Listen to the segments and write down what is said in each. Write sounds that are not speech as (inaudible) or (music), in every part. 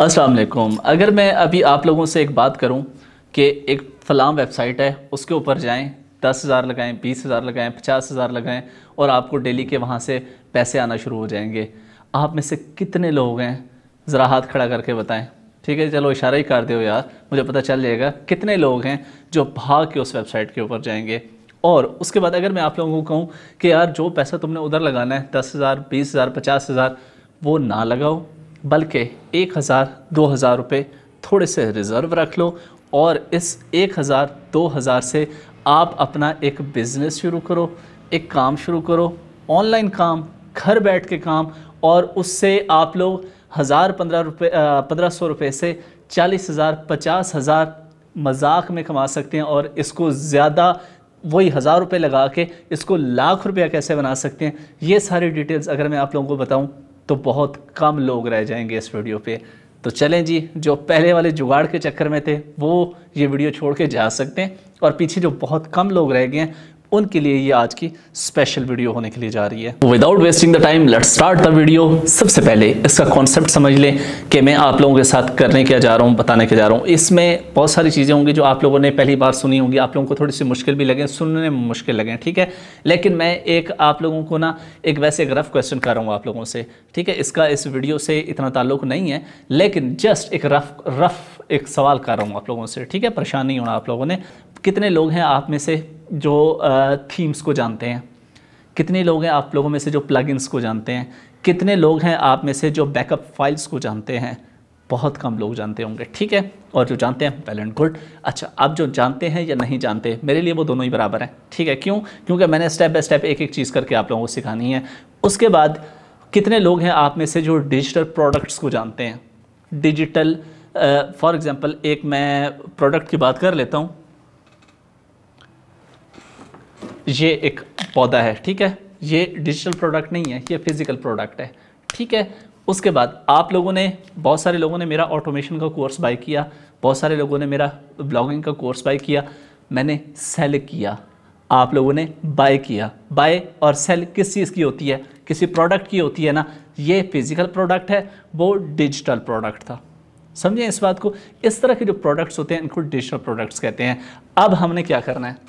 अस्सलाम वालेकुम अगर मैं अभी आप लोगों से एक बात करूं कि एक फलाम वेबसाइट है उसके ऊपर जाएं दस हज़ार लगाएँ बीस हज़ार लगाएँ पचास हज़ार लगाएँ और आपको डेली के वहाँ से पैसे आना शुरू हो जाएंगे आप में से कितने लोग हैं ज़रा हाथ खड़ा करके बताएं ठीक है चलो इशारा ही कर दो यार मुझे पता चल जाएगा कितने लोग हैं जो भाग के उस वेबसाइट के ऊपर जाएंगे और उसके बाद अगर मैं आप लोगों को कहूँ कि यार जो पैसा तुमने उधर लगाना है दस हज़ार बीस हज़ार पचास हज़ार वो ना लगाओ बल्कि एक हज़ार दो हज़ार रुपये थोड़े से रिज़र्व रख लो और इस एक हज़ार दो हज़ार से आप अपना एक बिज़नेस शुरू करो एक काम शुरू करो ऑनलाइन काम घर बैठ के काम और उससे आप लोग हज़ार पंद्रह रुपये पंद्रह सौ रुपये से चालीस हज़ार पचास हज़ार मजाक में कमा सकते हैं और इसको ज़्यादा वही हज़ार रुपये लगा के इसको लाख रुपया कैसे बना सकते हैं ये सारी डिटेल्स अगर मैं आप लोगों को बताऊं तो बहुत कम लोग रह जाएंगे इस वीडियो पे तो चलें जी जो पहले वाले जुगाड़ के चक्कर में थे वो ये वीडियो छोड़ के जा सकते हैं और पीछे जो बहुत कम लोग रह गए हैं उनके लिए ये आज की स्पेशल वीडियो होने के लिए जा रही है without wasting the time let start the video सबसे पहले इसका कॉन्सेप्ट समझ लें कि मैं आप लोगों के साथ करने क्या जा रहा हूँ बताने क्या जा रहा हूँ इसमें बहुत सारी चीज़ें होंगी जो आप लोगों ने पहली बार सुनी होंगी आप लोगों को थोड़ी सी मुश्किल भी लगें सुनने में मुश्किल लगें ठीक है लेकिन मैं एक आप लोगों को ना एक वैसे एक रफ़ क्वेश्चन कर रहा हूँ आप लोगों से ठीक है इसका इस वीडियो से इतना ताल्लुक नहीं है लेकिन जस्ट एक रफ रफ एक सवाल कर रहा हूँ आप लोगों से ठीक है परेशान नहीं होना आप लोगों ने कितने लोग हैं आप में से जो थीम्स को जानते हैं कितने लोग हैं आप लोगों में से जो प्लगइन्स को जानते हैं कितने लोग हैं आप में से जो बैकअप फाइल्स को जानते हैं बहुत कम लोग जानते होंगे ठीक है और जो जानते हैं वेल एंड गुड अच्छा आप जो जानते हैं या नहीं जानते मेरे लिए वो दोनों ही बराबर हैं ठीक है क्यों क्योंकि मैंने स्टेप बाय स्टेप एक एक चीज़ करके आप लोगों को सिखानी है उसके बाद कितने लोग हैं आप में से जो डिजिटल प्रोडक्ट्स को जानते हैं डिजिटल फॉर एग्ज़ाम्पल एक मैं प्रोडक्ट की बात कर लेता हूँ ये एक पौधा है ठीक है ये डिजिटल प्रोडक्ट नहीं है ये फिज़िकल प्रोडक्ट है ठीक है उसके बाद आप लोगों ने बहुत सारे लोगों ने मेरा ऑटोमेशन का कोर्स बाई किया बहुत सारे लोगों ने मेरा ब्लॉगिंग का कोर्स बाई किया मैंने सेल किया आप लोगों ने बाय किया बाय और सेल किस चीज़ की होती है किसी प्रोडक्ट की होती है ना ये फिज़िकल प्रोडक्ट है वो डिजिटल प्रोडक्ट था समझें इस बात को इस तरह के जो प्रोडक्ट्स होते हैं इनको डिजिटल प्रोडक्ट्स कहते हैं अब हमने क्या करना है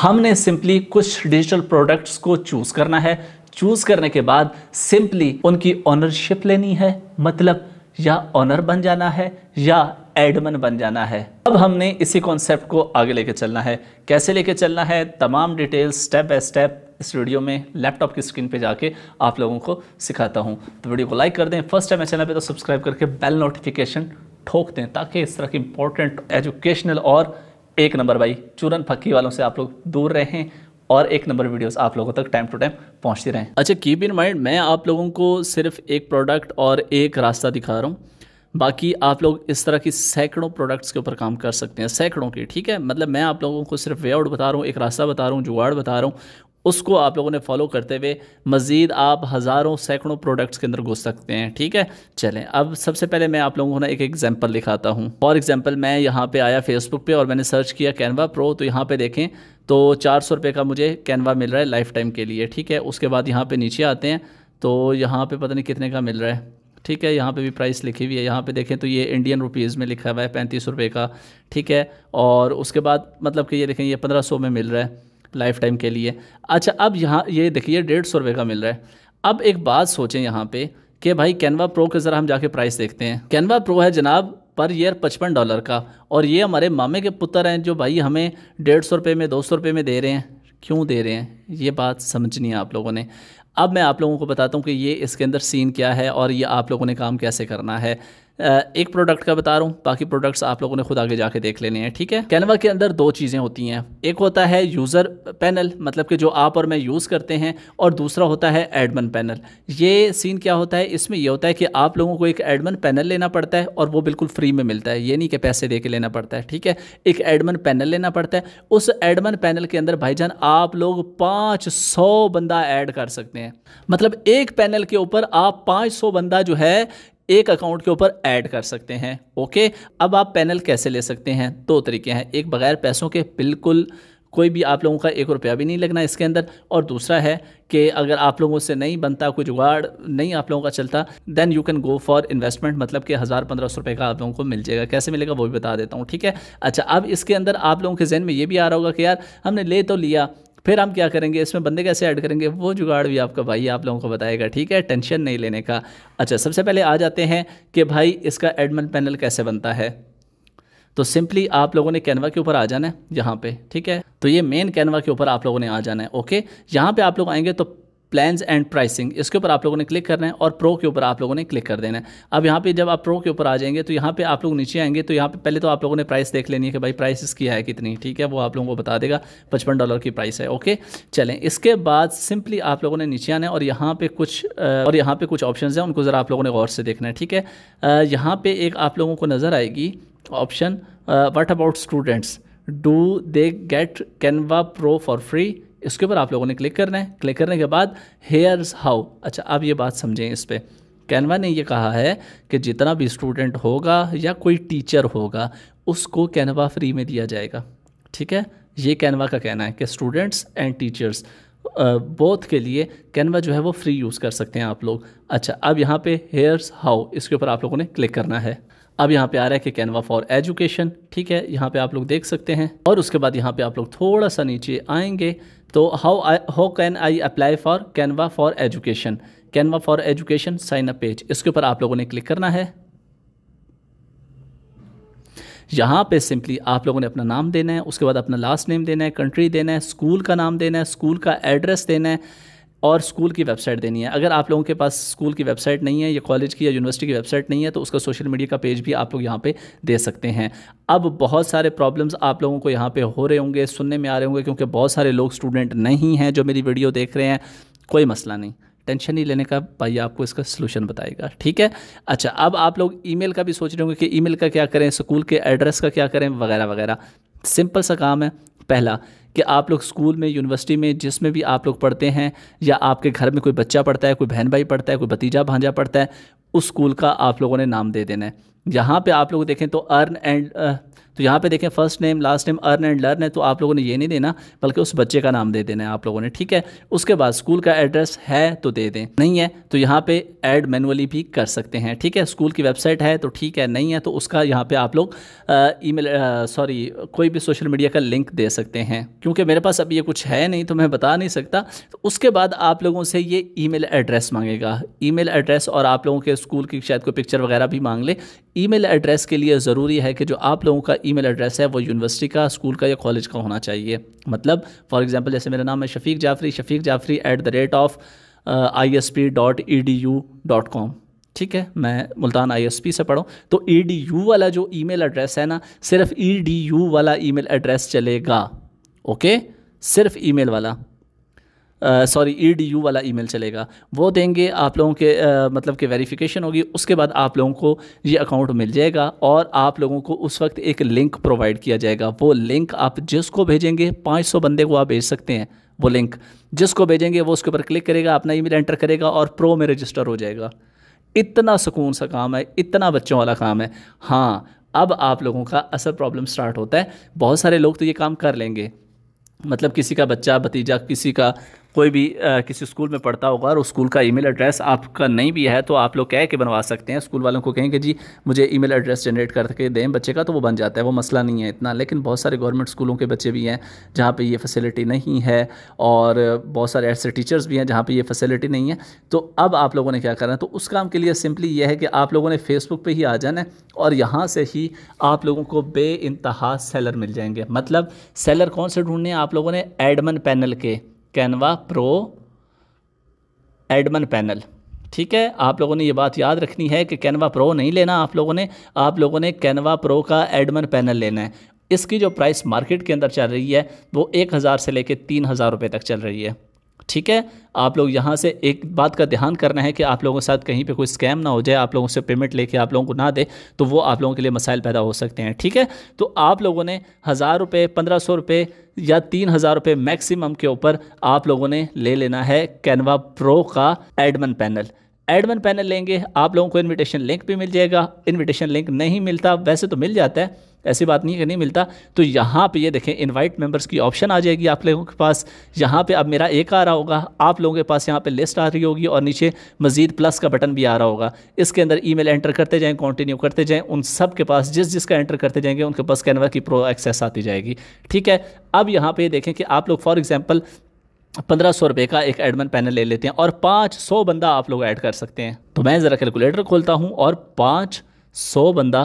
हमने सिंपली कुछ डिजिटल प्रोडक्ट्स को चूज़ करना है चूज़ करने के बाद सिंपली उनकी ऑनरशिप लेनी है मतलब या ऑनर बन जाना है या एडमन बन जाना है अब हमने इसी कॉन्सेप्ट को आगे लेके चलना है कैसे लेके चलना है तमाम डिटेल्स स्टेप बाय स्टेप इस वीडियो में लैपटॉप की स्क्रीन पे जाके आप लोगों को सिखाता हूँ तो वीडियो को लाइक कर दें फर्स्ट टाइम चैनल पे तो सब्सक्राइब करके बेल नोटिफिकेशन ठोक दें ताकि इस तरह की इंपॉर्टेंट एजुकेशनल और एक नंबर भाई चूरन फक्की वालों से आप लोग दूर रहें और एक नंबर वीडियोस आप लोगों तक टाइम टू टाइम पहुंचती रहें अच्छा कीप इन माइंड मैं आप लोगों को सिर्फ एक प्रोडक्ट और एक रास्ता दिखा रहा हूं बाकी आप लोग इस तरह की सैकड़ों प्रोडक्ट्स के ऊपर काम कर सकते हैं सैकड़ों की ठीक है मतलब मैं आप लोगों को सिर्फ वे आउट बता रहा हूँ एक रास्ता बता रहा हूँ जुगाड़ बता रहा हूँ उसको आप लोगों ने फॉलो करते हुए मज़ीद आप हज़ारों सैकड़ों प्रोडक्ट्स के अंदर घुस सकते हैं ठीक है चलें अब सबसे पहले मैं आप लोगों को ना एक एग्जाम्पल दिखाता हूँ फॉर एग्ज़ाम्पल मैं यहाँ पर आया फेसबुक पर और मैंने सर्च किया कैनवा प्रो तो यहाँ पर देखें तो चार सौ रुपये का मुझे कैनवा मिल रहा है लाइफ टाइम के लिए ठीक है उसके बाद यहाँ पर नीचे आते हैं तो यहाँ पर पता नहीं कितने का मिल रहा है ठीक है यहाँ पे भी प्राइस लिखी हुई है यहाँ पे देखें तो ये इंडियन रुपीज़ में लिखा हुआ है पैंतीस रुपये का ठीक है और उसके बाद मतलब कि ये देखें ये पंद्रह सौ में मिल रहा है लाइफ टाइम के लिए अच्छा अब यहाँ ये देखिए डेढ़ सौ रुपये का मिल रहा है अब एक बात सोचें यहाँ पे कि भाई कैनवा प्रो के ज़रा हम जाके प्राइस देखते हैं कैनवा प्रो है जनाब पर ईयर पचपन डॉलर का और ये हमारे मामे के पुत्र हैं जो भाई हमें डेढ़ सौ रुपये में दो सौ रुपये में दे रहे हैं क्यों दे रहे हैं ये बात समझनी है आप लोगों ने अब मैं आप लोगों को बताता हूँ कि ये इसके अंदर सीन क्या है और ये आप लोगों ने काम कैसे करना है एक प्रोडक्ट का बता रहा हूँ बाकी प्रोडक्ट्स आप लोगों ने खुद आगे जाके देख लेने हैं ठीक है कैनवा के अंदर दो चीज़ें होती हैं एक होता है यूज़र पैनल मतलब कि जो आप और मैं यूज़ करते हैं और दूसरा होता है एडमन पैनल ये सीन क्या होता है इसमें यह होता है कि आप लोगों को एक एडमन पैनल लेना पड़ता है और वो बिल्कुल फ्री में मिलता है ये नहीं कि पैसे दे के लेना पड़ता है ठीक है एक एडमन पैनल लेना पड़ता है उस एडमन पैनल के अंदर जान आप लोग पाँच बंदा ऐड कर सकते हैं मतलब एक पैनल के ऊपर आप पाँच बंदा जो है एक अकाउंट के ऊपर ऐड कर सकते हैं ओके अब आप पैनल कैसे ले सकते हैं दो तरीके हैं एक बगैर पैसों के बिल्कुल कोई भी आप लोगों का एक रुपया भी नहीं लगना इसके अंदर और दूसरा है कि अगर आप लोगों से नहीं बनता कोई जुगाड़ नहीं आप लोगों का चलता then you can go for investment मतलब कि हज़ार पंद्रह सौ रुपये का आप लोगों को मिल जाएगा कैसे मिलेगा वो भी बता देता हूँ ठीक है अच्छा अब इसके अंदर आप लोगों के जहन में ये भी आ रहा होगा कि यार हमने ले तो लिया फिर हम क्या करेंगे इसमें बंदे कैसे ऐड करेंगे वो जुगाड़ भी आपका भाई आप लोगों को बताएगा ठीक है टेंशन नहीं लेने का अच्छा सबसे पहले आ जाते हैं कि भाई इसका एडमन पैनल कैसे बनता है तो सिंपली आप लोगों ने कैनवा के ऊपर आ जाना है यहाँ पे ठीक है तो ये मेन कैनवा के ऊपर आप लोगों ने आ जाना है ओके यहाँ पे आप लोग आएंगे तो प्लान्स एंड प्राइसिंग इसके ऊपर आप लोगों ने क्लिक करना है और प्रो के ऊपर आप लोगों ने क्लिक कर देना है अब यहाँ पे जब आप प्रो के ऊपर आ जाएंगे तो यहाँ पे आप लोग नीचे आएंगे तो यहाँ पे पहले तो आप लोगों ने प्राइस देख लेनी है कि भाई प्राइस इसकी है कितनी ठीक है वो आप लोगों को बता देगा पचपन डॉलर की प्राइस है ओके चलें इसके बाद सिंपली आप लोगों ने नीचे आना है और यहाँ पर कुछ और यहाँ पर कुछ ऑप्शन हैं उनको ज़रा आप लोगों ने गौर से देखना है ठीक है यहाँ पर एक आप लोगों को नज़र आएगी option what about students do they get Canva pro for free इसके ऊपर आप लोगों ने क्लिक करना है क्लिक करने के बाद हेयर्स हाउ अच्छा अब ये बात समझें इस पर कैनवा ने ये कहा है कि जितना भी स्टूडेंट होगा या कोई टीचर होगा उसको कैनवा फ्री में दिया जाएगा ठीक है ये कैनवा का कहना है कि स्टूडेंट्स एंड टीचर्स बोथ के लिए कैनवा जो है वो फ्री यूज़ कर सकते हैं आप लोग अच्छा अब यहाँ पे हेयर्स हाउ इसके ऊपर आप लोगों ने क्लिक करना है अब यहाँ पे आ रहा है कि कैनवा फॉर एजुकेशन ठीक है यहाँ पे आप लोग देख सकते हैं और उसके बाद यहाँ पे आप लोग थोड़ा सा नीचे आएंगे तो how how can I apply for Canva for education Canva for education sign up page इसके ऊपर आप लोगों ने क्लिक करना है यहाँ पे सिंपली आप लोगों ने अपना नाम देना है उसके बाद अपना लास्ट नेम देना है कंट्री देना है स्कूल का नाम देना है स्कूल का एड्रेस देना है और स्कूल की वेबसाइट देनी है अगर आप लोगों के पास स्कूल की वेबसाइट नहीं है या कॉलेज की या यूनिवर्सिटी की वेबसाइट नहीं है तो उसका सोशल मीडिया का पेज भी आप लोग यहाँ पे दे सकते हैं अब बहुत सारे प्रॉब्लम्स आप लोगों को यहाँ पे हो रहे होंगे सुनने में आ रहे होंगे क्योंकि बहुत सारे लोग स्टूडेंट नहीं हैं जो मेरी वीडियो देख रहे हैं कोई मसला नहीं टेंशन नहीं लेने का भाई आपको इसका सलूशन बताएगा ठीक है अच्छा अब आप लोग ईमेल का भी सोच रहे होंगे कि ईमेल का क्या करें स्कूल के एड्रेस का क्या करें वगैरह वगैरह सिंपल सा काम है पहला कि आप लोग स्कूल में यूनिवर्सिटी में जिसमें भी आप लोग पढ़ते हैं या आपके घर में कोई बच्चा पढ़ता है कोई बहन भाई पढ़ता है कोई भतीजा भांजा पढ़ता है उस स्कूल का आप लोगों ने नाम दे देना है यहाँ पर आप लोग देखें तो अर्न एंड तो यहाँ पे देखें first name last name earn and learn है तो आप लोगों ने ये नहीं देना बल्कि उस बच्चे का नाम दे देना है आप लोगों ने ठीक है उसके बाद स्कूल का एड्रेस है तो दे दें नहीं है तो यहाँ पे ऐड मैनुअली भी कर सकते हैं ठीक है स्कूल की वेबसाइट है तो ठीक है नहीं है तो उसका यहाँ पर आप लोग ई मेल सॉरी कोई भी सोशल मीडिया का लिंक दे सकते हैं क्योंकि मेरे पास अब ये कुछ है नहीं तो मैं बता नहीं सकता तो उसके बाद आप लोगों से ये ई एड्रेस मांगेगा ई एड्रेस और आप लोगों के स्कूल की शायद कोई पिक्चर वगैरह भी मांग ले ईमेल एड्रेस के लिए ज़रूरी है कि जो आप लोगों का ईमेल एड्रेस है वो यूनिवर्सिटी का स्कूल का या कॉलेज का होना चाहिए मतलब फॉर एग्जांपल जैसे मेरा नाम है Shafiq Jafri Shafiq Jafri at the rate of I S P dot E D U dot com ठीक है मैं मुल्तान आईएसपी से पढ़ूँ तो ई डी यू वाला जो ई मेल एड्रेस है ना सिर्फ ई डी यू वाला ई मेल एड्रेस चलेगा ओके सिर्फ ई मेल वाला सॉरी ई डी यू वाला ईमेल चलेगा वो देंगे आप लोगों के आ, मतलब कि वेरिफिकेशन होगी उसके बाद आप लोगों को ये अकाउंट मिल जाएगा और आप लोगों को उस वक्त एक लिंक प्रोवाइड किया जाएगा वो लिंक आप जिसको भेजेंगे 500 बंदे को आप भेज सकते हैं वो लिंक जिसको भेजेंगे वो उसके ऊपर क्लिक करेगा अपना ईमेल एंटर करेगा और प्रो में रजिस्टर हो जाएगा इतना सुकून सा काम है इतना बच्चों वाला काम है हाँ अब आप लोगों का असल प्रॉब्लम स्टार्ट होता है बहुत सारे लोग तो ये काम कर लेंगे मतलब किसी का बच्चा भतीजा किसी का कोई भी आ, किसी स्कूल में पढ़ता होगा और स्कूल का ईमेल एड्रेस आपका नहीं भी है तो आप लोग कह के बनवा सकते हैं स्कूल वालों को कहें कि जी मुझे ईमेल एड्रेस जनरेट करके दें बच्चे का तो वो बन जाता है वो मसला नहीं है इतना लेकिन बहुत सारे गवर्नमेंट स्कूलों के बच्चे भी हैं जहाँ पर ये फैसिलिटी नहीं है और बहुत सारे ऐसे टीचर्स भी हैं जहाँ पर ये फैसिलिटी नहीं है तो अब आप लोगों ने क्या करना है तो उस काम के लिए सिंपली ये है कि आप लोगों ने फेसबुक पर ही आ जाना है और यहाँ से ही आप लोगों को बे सेलर मिल जाएंगे मतलब सेलर कौन से ढूंढने हैं आप लोगों ने एडमन पैनल के कैनवा प्रो एडमन पैनल ठीक है आप लोगों ने ये बात याद रखनी है कि कैनवा प्रो नहीं लेना आप लोगों ने आप लोगों ने कैनवा प्रो का एडमन पैनल लेना है इसकी जो प्राइस मार्केट के अंदर चल रही है वो एक हज़ार से लेकर तीन हज़ार रुपये तक चल रही है ठीक है आप लोग यहाँ से एक बात का ध्यान करना है कि आप लोगों के साथ कहीं पे कोई स्कैम ना हो जाए आप लोगों से पेमेंट लेके आप लोगों को ना दे तो वो आप लोगों के लिए मसाइल पैदा हो सकते हैं ठीक है तो आप लोगों ने हज़ार रुपये पंद्रह सौ रुपये या तीन हज़ार रुपये मैक्सिमम के ऊपर आप लोगों ने ले लेना है कैनवा प्रो का एडमन पैनल एडमिन पैनल लेंगे आप लोगों को इनविटेशन लिंक भी मिल जाएगा इनविटेशन लिंक नहीं मिलता वैसे तो मिल जाता है ऐसी बात नहीं है कि नहीं मिलता तो यहाँ पे ये देखें इनवाइट मेंबर्स की ऑप्शन आ जाएगी आप लोगों के पास यहाँ पे अब मेरा एक आ रहा होगा आप लोगों के पास यहाँ पे लिस्ट आ रही होगी और नीचे मज़ीद प्लस का बटन भी आ रहा होगा इसके अंदर ईमेल एंटर करते जाएँ कंटिन्यू करते जाएँ उन सब के पास जिस जिसका एंटर करते जाएंगे उनके पास कैनवा की प्रो एक्सेस आती जाएगी ठीक है अब यहाँ पर देखें कि आप लोग फॉर एग्ज़ाम्पल पंद्रह सौ रुपये का एक एडमन पैनल ले लेते हैं और पाँच सौ बंदा आप लोग ऐड कर सकते हैं तो मैं ज़रा कैलकुलेटर खोलता हूँ और पाँच सौ बंदा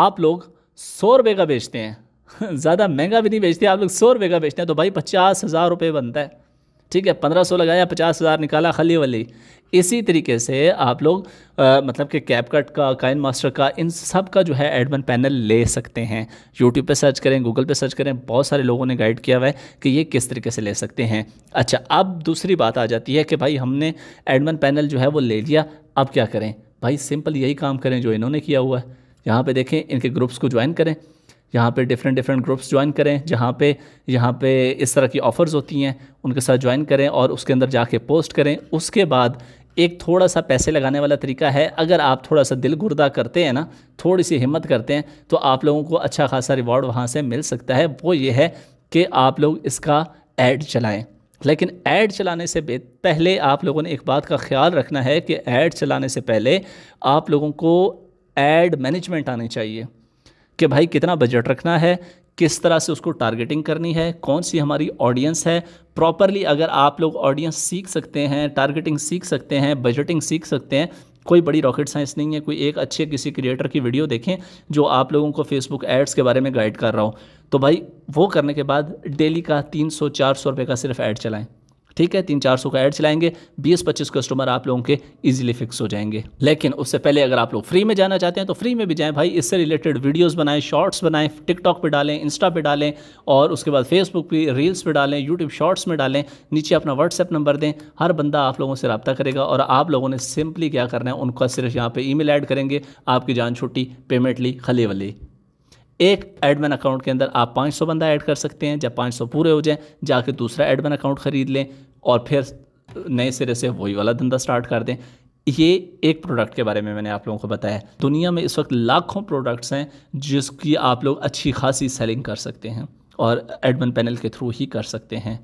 आप लोग सौ रुपये का बेचते हैं (laughs) ज़्यादा महंगा भी नहीं बेचते आप लोग सौ रुपये का बेचते हैं तो भाई पचास हज़ार रुपये बनता है ठीक है पंद्रह सौ लगाया पचास हज़ार निकाला खली वली इसी तरीके से आप लोग आ, मतलब कि कैप कट का काइन मास्टर का इन सब का जो है एडमन पैनल ले सकते हैं यूट्यूब पे सर्च करें गूगल पे सर्च करें बहुत सारे लोगों ने गाइड किया हुआ है कि ये किस तरीके से ले सकते हैं अच्छा अब दूसरी बात आ जाती है कि भाई हमने एडमन पैनल जो है वो ले लिया अब क्या करें भाई सिंपल यही काम करें जो इन्होंने किया हुआ है यहाँ पर देखें इनके ग्रुप्स को ज्वाइन करें यहाँ पे डिफरेंट डिफरेंट ग्रुप्स ज्वाइन करें जहाँ पे यहाँ पे इस तरह की ऑफ़र्स होती हैं उनके साथ ज्वाइन करें और उसके अंदर जाके पोस्ट करें उसके बाद एक थोड़ा सा पैसे लगाने वाला तरीका है अगर आप थोड़ा सा दिल गुर्दा करते हैं ना थोड़ी सी हिम्मत करते हैं तो आप लोगों को अच्छा खासा रिवॉर्ड वहाँ से मिल सकता है वो ये है कि आप लोग इसका ऐड चलाएँ लेकिन ऐड चलाने से पहले आप लोगों ने एक बात का ख्याल रखना है कि ऐड चलाने से पहले आप लोगों को ऐड मैनेजमेंट आनी चाहिए कि भाई कितना बजट रखना है किस तरह से उसको टारगेटिंग करनी है कौन सी हमारी ऑडियंस है प्रॉपरली अगर आप लोग ऑडियंस सीख सकते हैं टारगेटिंग सीख सकते हैं बजटिंग सीख सकते हैं कोई बड़ी रॉकेट साइंस नहीं है कोई एक अच्छे किसी क्रिएटर की वीडियो देखें जो आप लोगों को फेसबुक एड्स के बारे में गाइड कर रहा हो तो भाई वो करने के बाद डेली का तीन सौ चार सौ रुपये का सिर्फ ऐड चलाएं ठीक है तीन चार सौ का एड चलाएंगे बीस पच्चीस कस्टमर आप लोगों के ईजिली फिक्स हो जाएंगे लेकिन उससे पहले अगर आप लोग फ्री में जाना चाहते हैं तो फ्री में भी जाएँ भाई इससे रिलेटेड वीडियोज़ बनाएं शॉर्ट्स बनाएं टिकटॉक पर डालें इंस्टा पर डालें और उसके बाद फेसबुक पर रील्स पर डालें यूट्यूब शॉर्ट्स में डालें नीचे अपना व्हाट्सएप नंबर दें हर बंदा आप लोगों से रबता करेगा और आप लोगों ने सिंपली क्या करना है उनका सिर्फ यहाँ पर मेल ऐड करेंगे आपकी जान छुट्टी पेमेंट ली खली वली एक एडमिन अकाउंट के अंदर आप 500 बंदा ऐड कर सकते हैं जब 500 पूरे हो जाएं जाके दूसरा एडमिन अकाउंट खरीद लें और फिर नए सिरे से वही वाला धंधा स्टार्ट कर दें ये एक प्रोडक्ट के बारे में मैंने आप लोगों को बताया दुनिया में इस वक्त लाखों प्रोडक्ट्स हैं जिसकी आप लोग अच्छी खासी सेलिंग कर सकते हैं और एडमन पैनल के थ्रू ही कर सकते हैं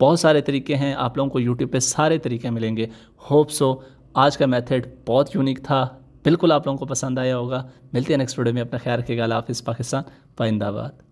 बहुत सारे तरीके हैं आप लोगों को यूट्यूब पे सारे तरीके मिलेंगे होप सो आज का मेथड बहुत यूनिक था बिल्कुल आप लोगों को पसंद आया होगा मिलते हैं नेक्स्ट वीडियो में अपना ख्याल रखिएगा हाफिज़ पाकिस्तान पाइंदाबाद